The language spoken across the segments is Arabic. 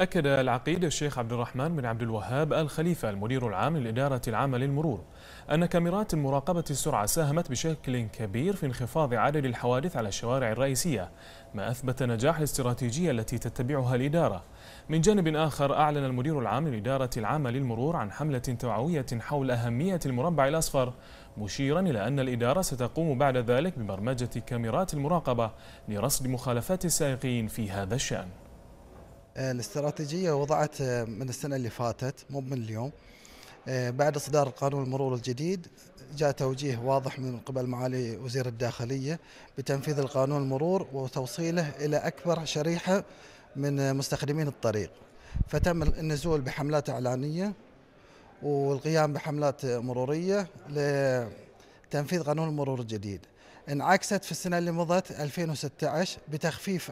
أكد العقيد الشيخ عبد الرحمن بن عبد الوهاب الخليفة المدير العام للإدارة العامة للمرور أن كاميرات مراقبة السرعة ساهمت بشكل كبير في انخفاض عدد الحوادث على الشوارع الرئيسية ما أثبت نجاح الاستراتيجية التي تتبعها الإدارة من جانب آخر أعلن المدير العام للإدارة العامة للمرور عن حملة توعوية حول أهمية المربع الأصفر مشيرا إلى أن الإدارة ستقوم بعد ذلك ببرمجة كاميرات المراقبة لرصد مخالفات السائقين في هذا الشأن آه، الاستراتيجية وضعت آه، من السنة اللي فاتت مو من اليوم آه، بعد إصدار قانون المرور الجديد جاء توجيه واضح من قبل معالي وزير الداخلية بتنفيذ القانون المرور وتوصيله إلى أكبر شريحة من مستخدمين الطريق فتم النزول بحملات إعلانية والقيام بحملات مرورية لتنفيذ قانون المرور الجديد انعكست في السنة اللي مضت 2016 بتخفيف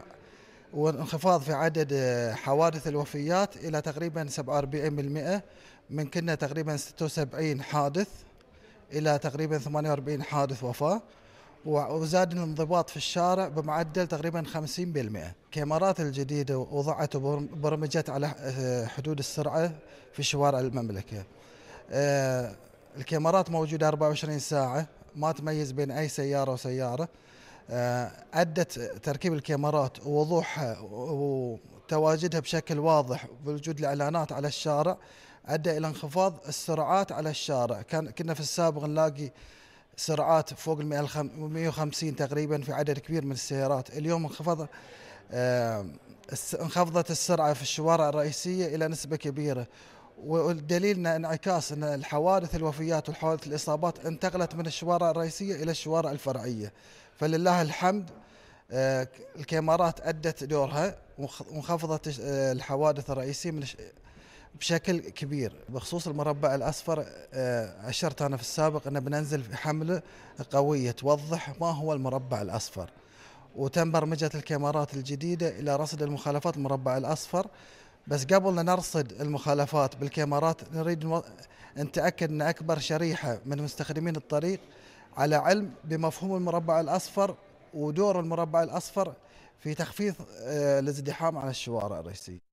وانخفاض في عدد آه، حوادث الوفيات إلى تقريبا 47% من كنا تقريبا 76 حادث إلى تقريبا 48 حادث وفاة وزاد الانضباط في الشارع بمعدل تقريبا 50% كاميرات الجديدة وضعت وبرمجت على آه، حدود السرعة في شوارع المملكة آه، الكاميرات موجودة 24 ساعة ما تميز بين أي سيارة وسيارة آه، أدت تركيب الكاميرات ووضوحها وتواجدها بشكل واضح بوجود الإعلانات على الشارع أدى إلى انخفاض السرعات على الشارع كان كنا في السابق نلاقي سرعات فوق ال 150 تقريبا في عدد كبير من السيارات اليوم انخفض آه، انخفضت السرعة في الشوارع الرئيسية إلى نسبة كبيرة والدليل ان انعكاس ان الحوادث الوفيات والحوادث الاصابات انتقلت من الشوارع الرئيسيه الى الشوارع الفرعيه فلله الحمد آه، الكاميرات ادت دورها وانخفضت آه، الحوادث الرئيسيه من بشكل كبير بخصوص المربع الاصفر آه، اشرت انا في السابق ان بننزل في حمله قويه توضح ما هو المربع الاصفر وتم برمجه الكاميرات الجديده الى رصد المخالفات المربع الاصفر بس قبل ان نرصد المخالفات بالكاميرات نريد نتاكد ان اكبر شريحه من مستخدمين الطريق على علم بمفهوم المربع الاصفر ودور المربع الاصفر في تخفيض آه، الازدحام على الشوارع الرئيسيه